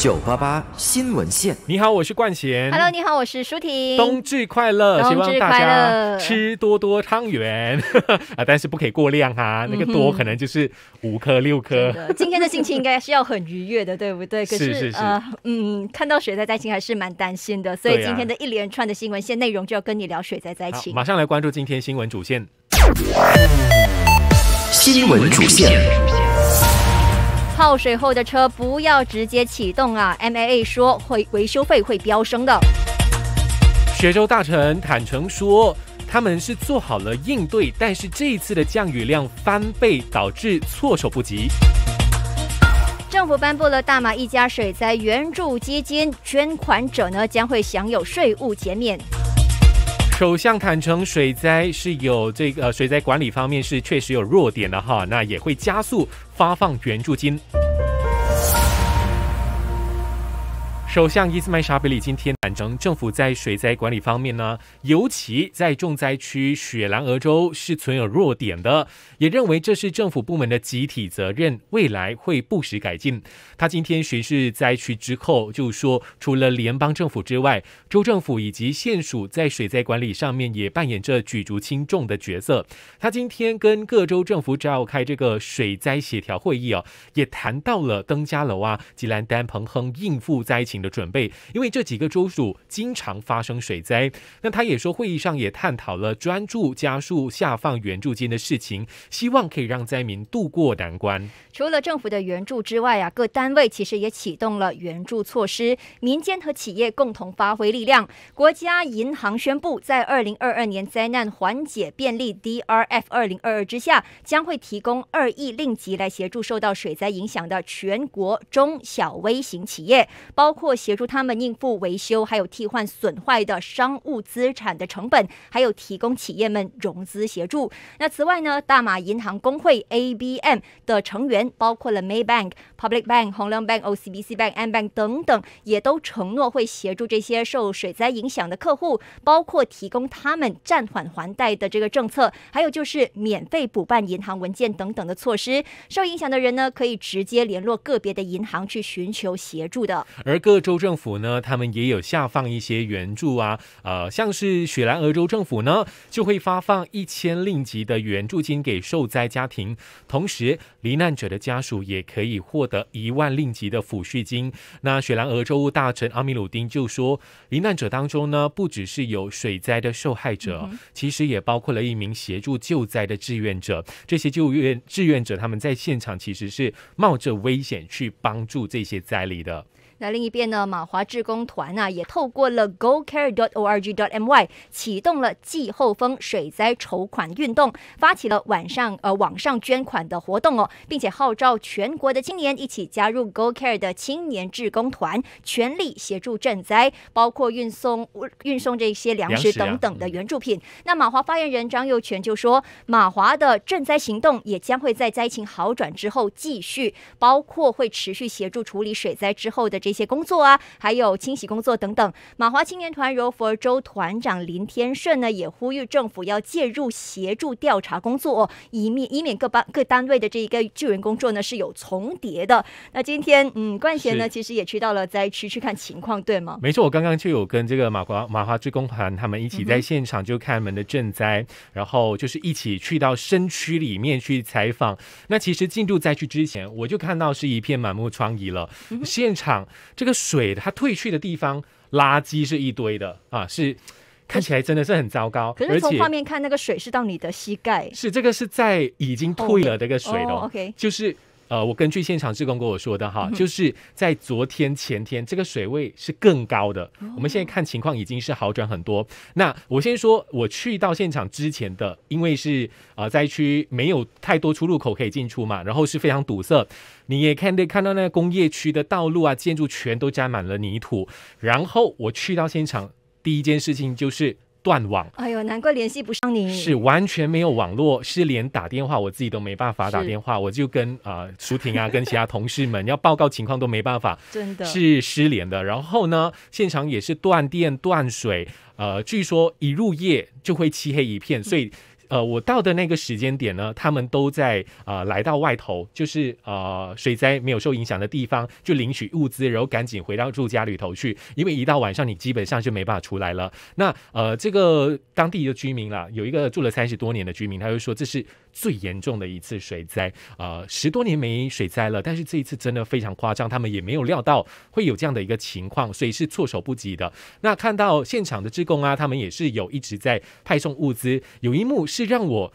九八八新闻线，你好，我是冠贤。Hello，你好，我是舒婷。冬至快乐，希望大家吃多多汤圆 啊，但是不可以过量啊，那个多可能就是五颗六颗。今天的心情应该是要很愉悦的，对不对？是是是。嗯，看到水灾灾情还是蛮担心的，所以今天的一连串的新闻线内容就要跟你聊水灾灾情。马上来关注今天新闻主线。新闻主线。泡水后的车不要直接启动啊！M A A 说会维修费会飙升的。雪州大臣坦诚说，他们是做好了应对，但是这一次的降雨量翻倍，导致措手不及。政府颁布了大马一家水灾援助基金，捐款者呢将会享有税务减免。首相坦承，水灾是有这个水灾管理方面是确实有弱点的哈，那也会加速发放援助金。首相伊斯曼沙比利今天坦承，政府在水灾管理方面呢，尤其在重灾区雪兰莪州是存有弱点的，也认为这是政府部门的集体责任，未来会不时改进。他今天巡视灾区之后就说，除了联邦政府之外，州政府以及县署在水灾管理上面也扮演着举足轻重的角色。他今天跟各州政府召开这个水灾协调会议哦，也谈到了登家楼啊、吉兰丹、彭亨应付灾情。的准备，因为这几个州属经常发生水灾。那他也说，会议上也探讨了专注加速下放援助金的事情，希望可以让灾民度过难关。除了政府的援助之外啊，各单位其实也启动了援助措施，民间和企业共同发挥力量。国家银行宣布，在二零二二年灾难缓解便利 DRF 二零二二之下，将会提供二亿令吉来协助受到水灾影响的全国中小微型企业，包括。协助他们应付维修，还有替换损坏的商务资产的成本，还有提供企业们融资协助。那此外呢，大马银行工会 （ABM） 的成员包括了 May Bank、Public Bank、红量 Bank、OCBC Bank、m b a n k 等等，也都承诺会协助这些受水灾影响的客户，包括提供他们暂缓还贷的这个政策，还有就是免费补办银行文件等等的措施。受影响的人呢，可以直接联络个别的银行去寻求协助的。而各州政府呢，他们也有下放一些援助啊，呃，像是雪兰莪州政府呢，就会发放一千令吉的援助金给受灾家庭，同时罹难者的家属也可以获得一万令吉的抚恤金。那雪兰莪州大臣阿米鲁丁就说，罹难者当中呢，不只是有水灾的受害者，其实也包括了一名协助救灾的志愿者。这些救援志愿者他们在现场其实是冒着危险去帮助这些灾里的。那另一边呢？马华志工团呢也透过了 GoCare.dot.org.dot.my 启动了季候风水灾筹款运动，发起了晚上呃网上捐款的活动哦，并且号召全国的青年一起加入 GoCare 的青年志工团，全力协助赈灾，包括运送运送这些粮食等等的援助品。那马华发言人张佑权就说，马华的赈灾行动也将会在灾情好转之后继续，包括会持续协助处理水灾之后的这。一些工作啊，还有清洗工作等等。马华青年团柔佛州团长林天顺呢，也呼吁政府要介入协助调查工作，以免以免各班各单位的这一个救援工作呢是有重叠的。那今天，嗯，冠贤呢，其实也去到了灾区去看情况，对吗？没错，我刚刚就有跟这个马华马华职工团他们一起在现场就开门的赈灾，然后就是一起去到山区里面去采访。那其实进入灾区之前，我就看到是一片满目疮痍了，现场。这个水它退去的地方，垃圾是一堆的啊，是看起来真的是很糟糕。可是从画面看，那个水是到你的膝盖。是这个是在已经退了这个水了，就是。呃，我根据现场志工跟我说的哈，就是在昨天前天这个水位是更高的。我们现在看情况已经是好转很多。那我先说我去到现场之前的，因为是呃灾区没有太多出入口可以进出嘛，然后是非常堵塞。你也看得看到那个工业区的道路啊，建筑全都沾满了泥土。然后我去到现场第一件事情就是。断网，哎呦，难怪联系不上你，是完全没有网络，是连打电话我自己都没办法打电话，我就跟啊舒婷啊，跟其他同事们要报告情况都没办法，真的是失联的。然后呢，现场也是断电断水，呃，据说一入夜就会漆黑一片，所以。呃，我到的那个时间点呢，他们都在啊，来到外头，就是呃，水灾没有受影响的地方，就领取物资，然后赶紧回到住家里头去，因为一到晚上，你基本上就没办法出来了。那呃，这个当地的居民啦，有一个住了三十多年的居民，他就说这是。最严重的一次水灾，呃，十多年没水灾了，但是这一次真的非常夸张，他们也没有料到会有这样的一个情况，所以是措手不及的。那看到现场的志工啊，他们也是有一直在派送物资。有一幕是让我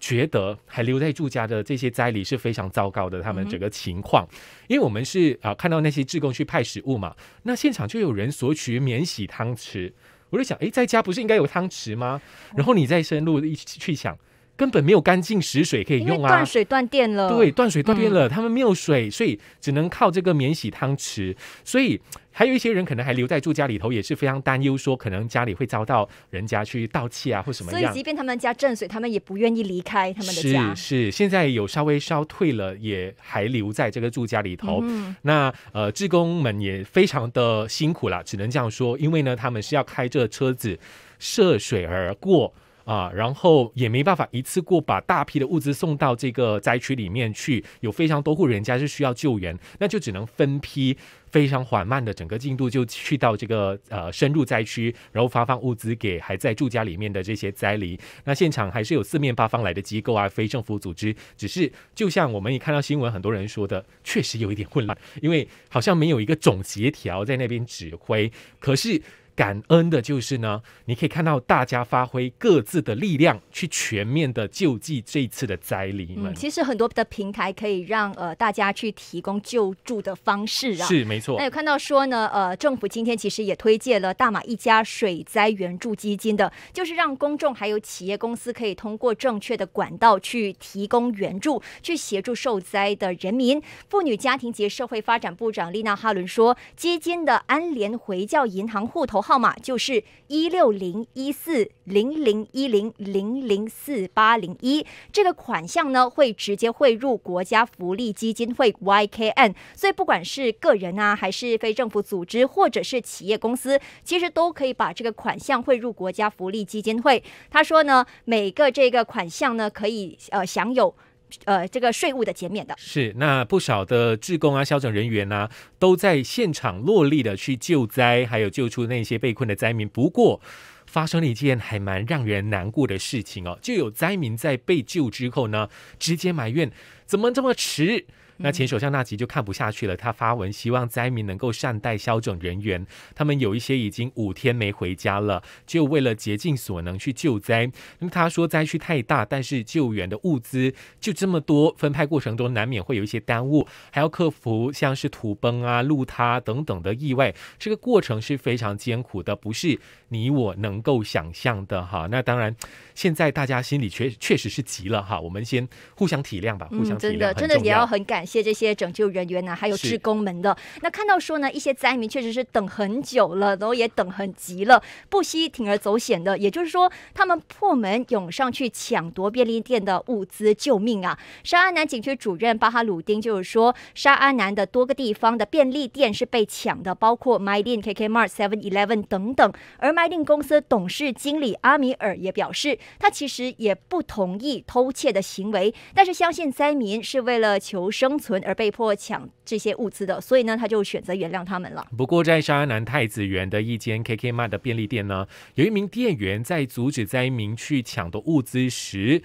觉得还留在住家的这些灾里是非常糟糕的，他们整个情况，因为我们是啊看到那些志工去派食物嘛，那现场就有人索取免洗汤匙，我就想，哎，在家不是应该有汤匙吗？然后你再深入一起去想。根本没有干净食水可以用啊！断水断电了，对，断水断电了，他们没有水，所以只能靠这个免洗汤匙。所以还有一些人可能还留在住家里头，也是非常担忧，说可能家里会遭到人家去盗窃啊或什么样。所以，即便他们家正水，他们也不愿意离开。他们的家是是，现在有稍微烧退了，也还留在这个住家里头。那呃，职工们也非常的辛苦了，只能这样说，因为呢，他们是要开这个车子涉水而过。啊，然后也没办法一次过把大批的物资送到这个灾区里面去，有非常多户人家是需要救援，那就只能分批，非常缓慢的整个进度就去到这个呃深入灾区，然后发放物资给还在住家里面的这些灾民。那现场还是有四面八方来的机构啊，非政府组织，只是就像我们也看到新闻，很多人说的，确实有一点混乱，因为好像没有一个总协调在那边指挥，可是。感恩的就是呢，你可以看到大家发挥各自的力量，去全面的救济这次的灾民们。嗯，其实很多的平台可以让呃大家去提供救助的方式啊。是没错。那有看到说呢，呃，政府今天其实也推介了大马一家水灾援助基金的，就是让公众还有企业公司可以通过正确的管道去提供援助，去协助受灾的人民。妇女、家庭及社会发展部长丽娜哈伦说，基金的安联回教银行户头。号码就是一六零一四零零一零零零四八零一，这个款项呢会直接汇入国家福利基金会 YKN，所以不管是个人啊，还是非政府组织，或者是企业公司，其实都可以把这个款项汇入国家福利基金会。他说呢，每个这个款项呢可以呃享有。呃，这个税务的减免的是那不少的志工啊、消防人员呢，都在现场落力的去救灾，还有救出那些被困的灾民。不过，发生了一件还蛮让人难过的事情哦，就有灾民在被救之后呢，直接埋怨怎么这么迟。那前首相纳吉就看不下去了，他发文希望灾民能够善待消拯人员，他们有一些已经五天没回家了，就为了竭尽所能去救灾。那么他说灾区太大，但是救援的物资就这么多，分派过程中难免会有一些耽误，还要克服像是土崩啊、路塌等等的意外，这个过程是非常艰苦的，不是你我能够想象的哈。那当然，现在大家心里确确实是急了哈，我们先互相体谅吧，互相体谅真的你要。很感。谢这些拯救人员呢，还有职工们的。那看到说呢，一些灾民确实是等很久了，然后也等很急了，不惜铤而走险的。也就是说，他们破门涌上去抢夺便利店的物资救命啊！沙阿南警区主任巴哈鲁丁就是说，沙阿南的多个地方的便利店是被抢的，包括 Mydin、KK Mart、Seven Eleven 等等。而 Mydin 公司董事经理阿米尔也表示，他其实也不同意偷窃的行为，但是相信灾民是为了求生。存而被迫抢这些物资的，所以呢，他就选择原谅他们了。不过，在沙南太子园的一间 KK 卖的便利店呢，有一名店员在阻止灾民去抢夺物资时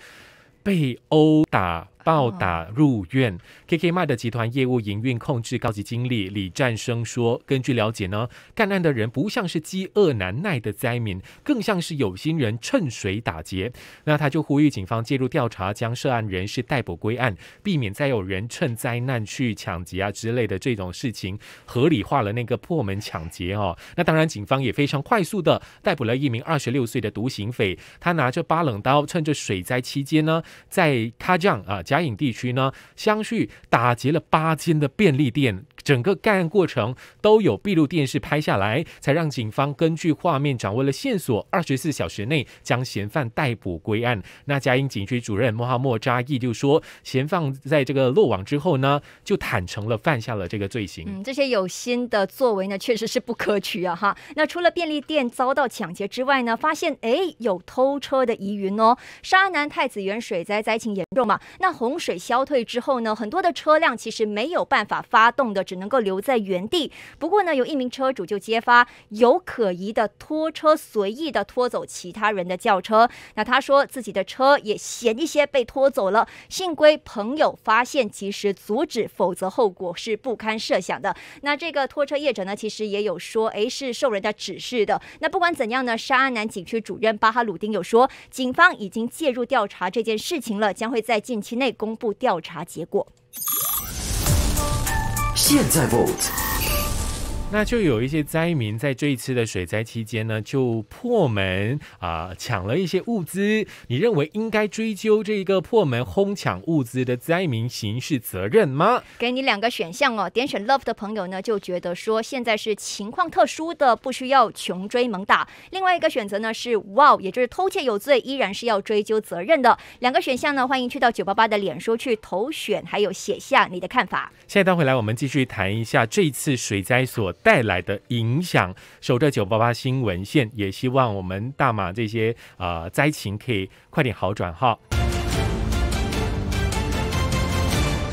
被殴打。暴打入院，KK a 的集团业务营运控制高级经理李战生说：“根据了解呢，干案的人不像是饥饿难耐的灾民，更像是有心人趁水打劫。”那他就呼吁警方介入调查，将涉案人士逮捕归案，避免再有人趁灾难去抢劫啊之类的这种事情合理化了那个破门抢劫哦。那当然，警方也非常快速的逮捕了一名二十六岁的毒行匪，他拿着八冷刀，趁着水灾期间呢，在他这样啊台地区呢，相续打劫了八间的便利店。整个该案过程都有闭路电视拍下来，才让警方根据画面掌握了线索，二十四小时内将嫌犯逮捕归案。那嘉英警区主任莫哈莫扎伊就说，嫌犯在这个落网之后呢，就坦诚了犯下了这个罪行。嗯，这些有心的作为呢，确实是不可取啊哈。那除了便利店遭到抢劫之外呢，发现哎有偷车的疑云哦。沙南太子园水灾灾情严重嘛，那洪水消退之后呢，很多的车辆其实没有办法发动的，只。能够留在原地。不过呢，有一名车主就揭发有可疑的拖车随意的拖走其他人的轿车。那他说自己的车也险一些被拖走了，幸亏朋友发现及时阻止，否则后果是不堪设想的。那这个拖车业者呢，其实也有说，哎，是受人家指示的。那不管怎样呢，沙安南景区主任巴哈鲁丁有说，警方已经介入调查这件事情了，将会在近期内公布调查结果。现在 vote。那就有一些灾民在这一次的水灾期间呢，就破门啊抢了一些物资。你认为应该追究这个破门哄抢物资的灾民刑事责任吗？给你两个选项哦，点选 love 的朋友呢就觉得说现在是情况特殊的，不需要穷追猛打。另外一个选择呢是 wow，也就是偷窃有罪，依然是要追究责任的。两个选项呢，欢迎去到九八八的脸书去投选，还有写下你的看法。下一档回来，我们继续谈一下这一次水灾所。带来的影响，守着九八八新闻线，也希望我们大马这些啊灾情可以快点好转，哈。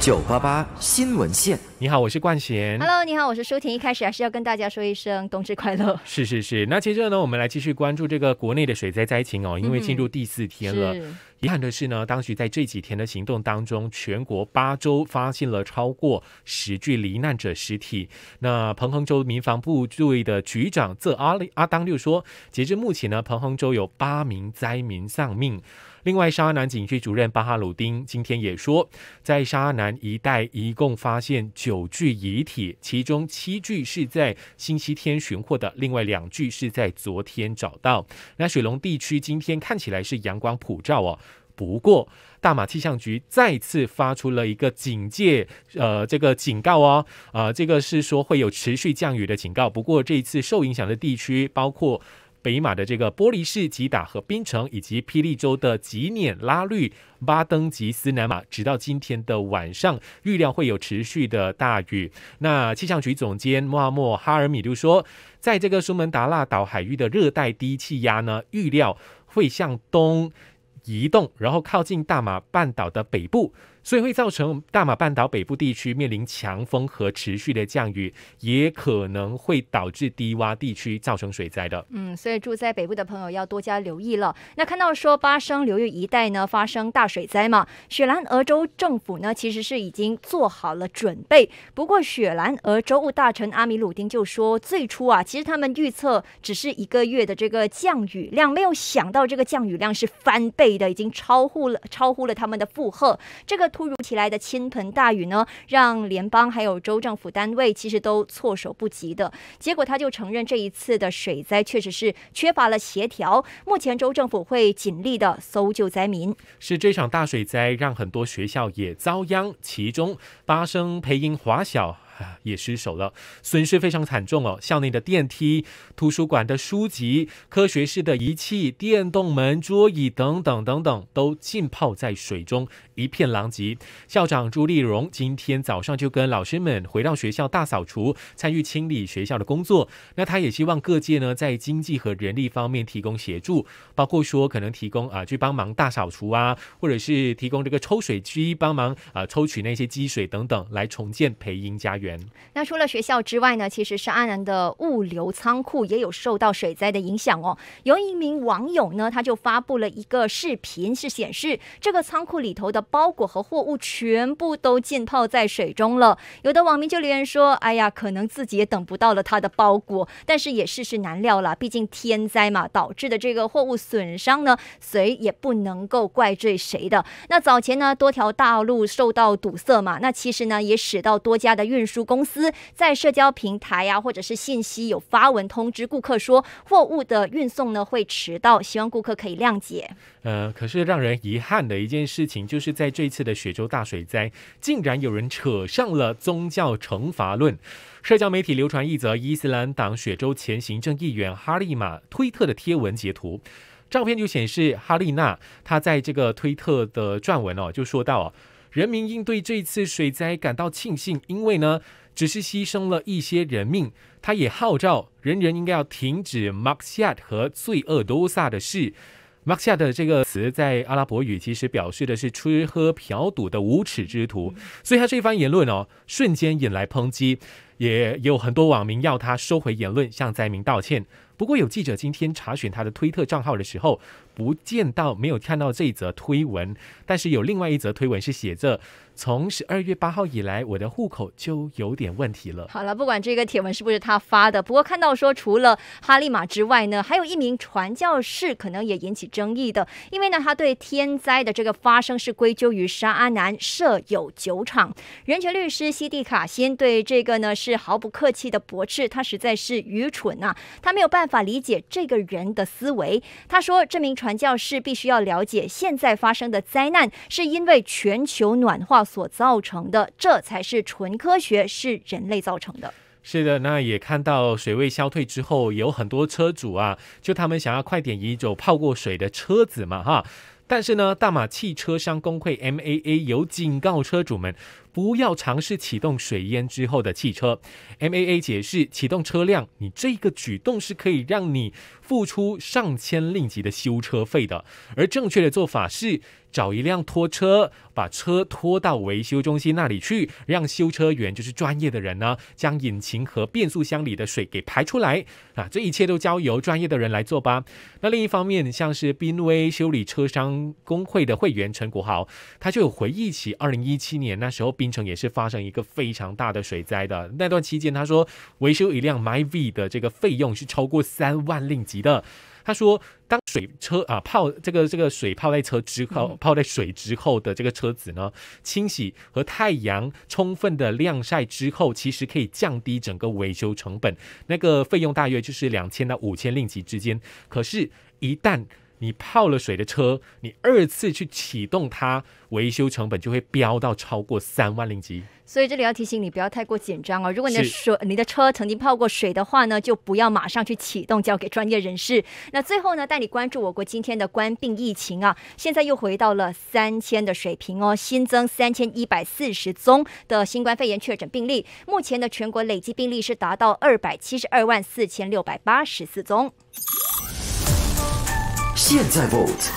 九八八新闻线，你好，我是冠贤。Hello，你好，我是舒婷。一开始还是要跟大家说一声冬至快乐。是是是，那接着呢，我们来继续关注这个国内的水灾灾情哦。因为进入第四天了，遗憾的是呢，当时在这几天的行动当中，全国八州发现了超过十具罹难者尸体。那彭亨州民防部队的局长泽阿阿当六说，截至目前呢，彭亨州有八名灾民丧命。另外，沙南警区主任巴哈鲁丁今天也说，在沙南一带一共发现九具遗体，其中七具是在星期天寻获的，另外两具是在昨天找到。那雪龙地区今天看起来是阳光普照哦，不过大马气象局再次发出了一个警戒，呃，这个警告哦，呃，这个是说会有持续降雨的警告。不过这一次受影响的地区包括。北马的这个玻璃市吉打和槟城，以及霹雳州的吉碾拉律、巴登吉斯南马，直到今天的晚上，预料会有持续的大雨。那气象局总监莫阿莫哈尔米就说，在这个苏门答腊岛海域的热带低气压呢，预料会向东移动，然后靠近大马半岛的北部。所以会造成大马半岛北部地区面临强风和持续的降雨，也可能会导致低洼地区造成水灾的。嗯，所以住在北部的朋友要多加留意了。那看到说巴生流域一带呢发生大水灾嘛，雪兰莪州政府呢其实是已经做好了准备。不过雪兰莪州务大臣阿米鲁丁就说，最初啊其实他们预测只是一个月的这个降雨量，没有想到这个降雨量是翻倍的，已经超乎了超乎了他们的负荷。这个突如其来的倾盆大雨呢，让联邦还有州政府单位其实都措手不及的。结果，他就承认这一次的水灾确实是缺乏了协调。目前，州政府会尽力的搜救灾民。是这场大水灾让很多学校也遭殃，其中八生培英华小。啊，也失手了，损失非常惨重哦。校内的电梯、图书馆的书籍、科学室的仪器、电动门、桌椅等等等等，都浸泡在水中，一片狼藉。校长朱丽蓉今天早上就跟老师们回到学校大扫除，参与清理学校的工作。那他也希望各界呢，在经济和人力方面提供协助，包括说可能提供啊去帮忙大扫除啊，或者是提供这个抽水机帮忙啊抽取那些积水等等，来重建培英家园。那除了学校之外呢？其实是阿南的物流仓库也有受到水灾的影响哦。有一名网友呢，他就发布了一个视频，是显示这个仓库里头的包裹和货物全部都浸泡在水中了。有的网民就留言说：“哎呀，可能自己也等不到了他的包裹。”但是也世事难料了，毕竟天灾嘛，导致的这个货物损伤呢，谁也不能够怪罪谁的。那早前呢，多条大路受到堵塞嘛，那其实呢，也使到多家的运输。公司在社交平台啊，或者是信息有发文通知顾客说，货物的运送呢会迟到，希望顾客可以谅解。呃，可是让人遗憾的一件事情，就是在这次的雪州大水灾，竟然有人扯上了宗教惩罚论。社交媒体流传一则伊斯兰党雪州前行政议员哈利玛推特的贴文截图，照片就显示哈利娜，她在这个推特的撰文哦，就说到。人民应对这次水灾感到庆幸，因为呢，只是牺牲了一些人命。他也号召人人应该要停止马亚和罪恶多萨的事。马亚的这个词在阿拉伯语其实表示的是吃喝嫖赌的无耻之徒。所以他这番言论哦，瞬间引来抨击，也有很多网民要他收回言论，向灾民道歉。不过有记者今天查询他的推特账号的时候，不见到没有看到这一则推文，但是有另外一则推文是写着：从十二月八号以来，我的户口就有点问题了。好了，不管这个帖文是不是他发的，不过看到说除了哈利马之外呢，还有一名传教士可能也引起争议的，因为呢，他对天灾的这个发生是归咎于沙阿南设有酒厂。人权律师西蒂卡辛对这个呢是毫不客气的驳斥，他实在是愚蠢啊，他没有办法理解这个人的思维。他说，这名传。传教士必须要了解，现在发生的灾难是因为全球暖化所造成的，这才是纯科学，是人类造成的。是的，那也看到水位消退之后，有很多车主啊，就他们想要快点移走泡过水的车子嘛，哈。但是呢，大马汽车商工会 M A A 有警告车主们，不要尝试启动水淹之后的汽车。M A A 解释，启动车辆，你这个举动是可以让你付出上千令吉的修车费的。而正确的做法是。找一辆拖车，把车拖到维修中心那里去，让修车员，就是专业的人呢，将引擎和变速箱里的水给排出来啊！这一切都交由专业的人来做吧。那另一方面，像是濒危修理车商工会的会员陈国豪，他就有回忆起二零一七年那时候，槟城也是发生一个非常大的水灾的那段期间，他说，维修一辆 m y v 的这个费用是超过三万令吉的。他说，当水车啊，泡这个这个水泡在车之后，泡在水之后的这个车子呢，清洗和太阳充分的晾晒之后，其实可以降低整个维修成本。那个费用大约就是两千到五千令吉之间。可是，一旦你泡了水的车，你二次去启动它，维修成本就会飙到超过三万零几。所以这里要提醒你，不要太过紧张哦。如果你的水、你的车曾经泡过水的话呢，就不要马上去启动，交给专业人士。那最后呢，带你关注我国今天的官病疫情啊，现在又回到了三千的水平哦，新增三千一百四十宗的新冠肺炎确诊病例，目前的全国累计病例是达到二百七十二万四千六百八十四宗。现在 vote。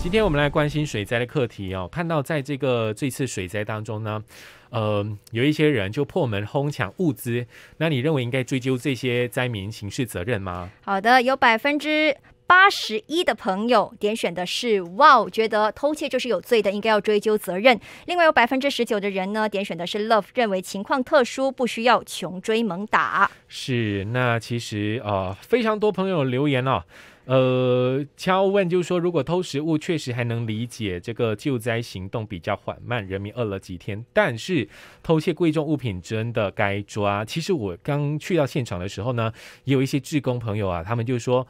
今天我们来关心水灾的课题哦。看到在这个这次水灾当中呢，呃，有一些人就破门哄抢物资。那你认为应该追究这些灾民刑事责任吗？好的，有百分之八十一的朋友点选的是 Wow，觉得偷窃就是有罪的，应该要追究责任。另外有百分之十九的人呢，点选的是 Love，认为情况特殊，不需要穷追猛打。是，那其实啊，非常多朋友留言哦。呃，敲问就是说，如果偷食物确实还能理解，这个救灾行动比较缓慢，人民饿了几天。但是偷窃贵重物品真的该抓。其实我刚去到现场的时候呢，也有一些志工朋友啊，他们就说，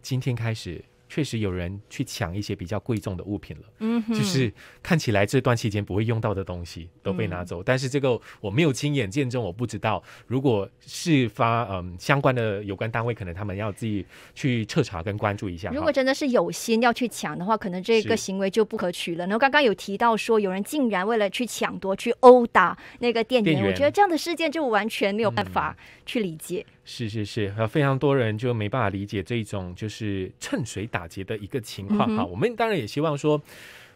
今天开始。确实有人去抢一些比较贵重的物品了，就是看起来这段期间不会用到的东西都被拿走。但是这个我没有亲眼见证，我不知道。如果事发，嗯，相关的有关单位可能他们要自己去彻查跟关注一下。如果真的是有心要去抢的话，可能这个行为就不可取了。然后刚刚有提到说，有人竟然为了去抢夺去殴打那个店员，我觉得这样的事件就完全没有办法去理解。是是是，非常多人就没办法理解这种就是趁水打劫的一个情况哈。我们当然也希望说，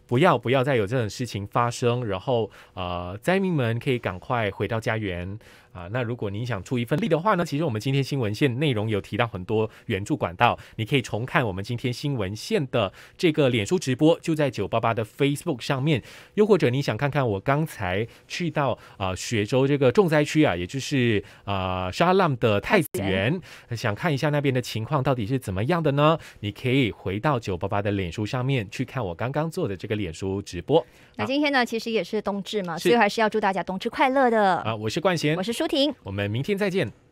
不要不要再有这种事情发生，然后呃，灾民们可以赶快回到家园。啊，那如果您想出一份力的话呢，其实我们今天新闻线内容有提到很多援助管道，你可以重看我们今天新闻线的这个脸书直播，就在九八八的 Facebook 上面。又或者你想看看我刚才去到啊雪州这个重灾区啊，也就是啊沙浪的太子园，想看一下那边的情况到底是怎么样的呢？你可以回到九八八的脸书上面去看我刚刚做的这个脸书直播。那今天呢，其实也是冬至嘛，所以还是要祝大家冬至快乐的。啊，我是冠贤，我是舒。我们明天再见。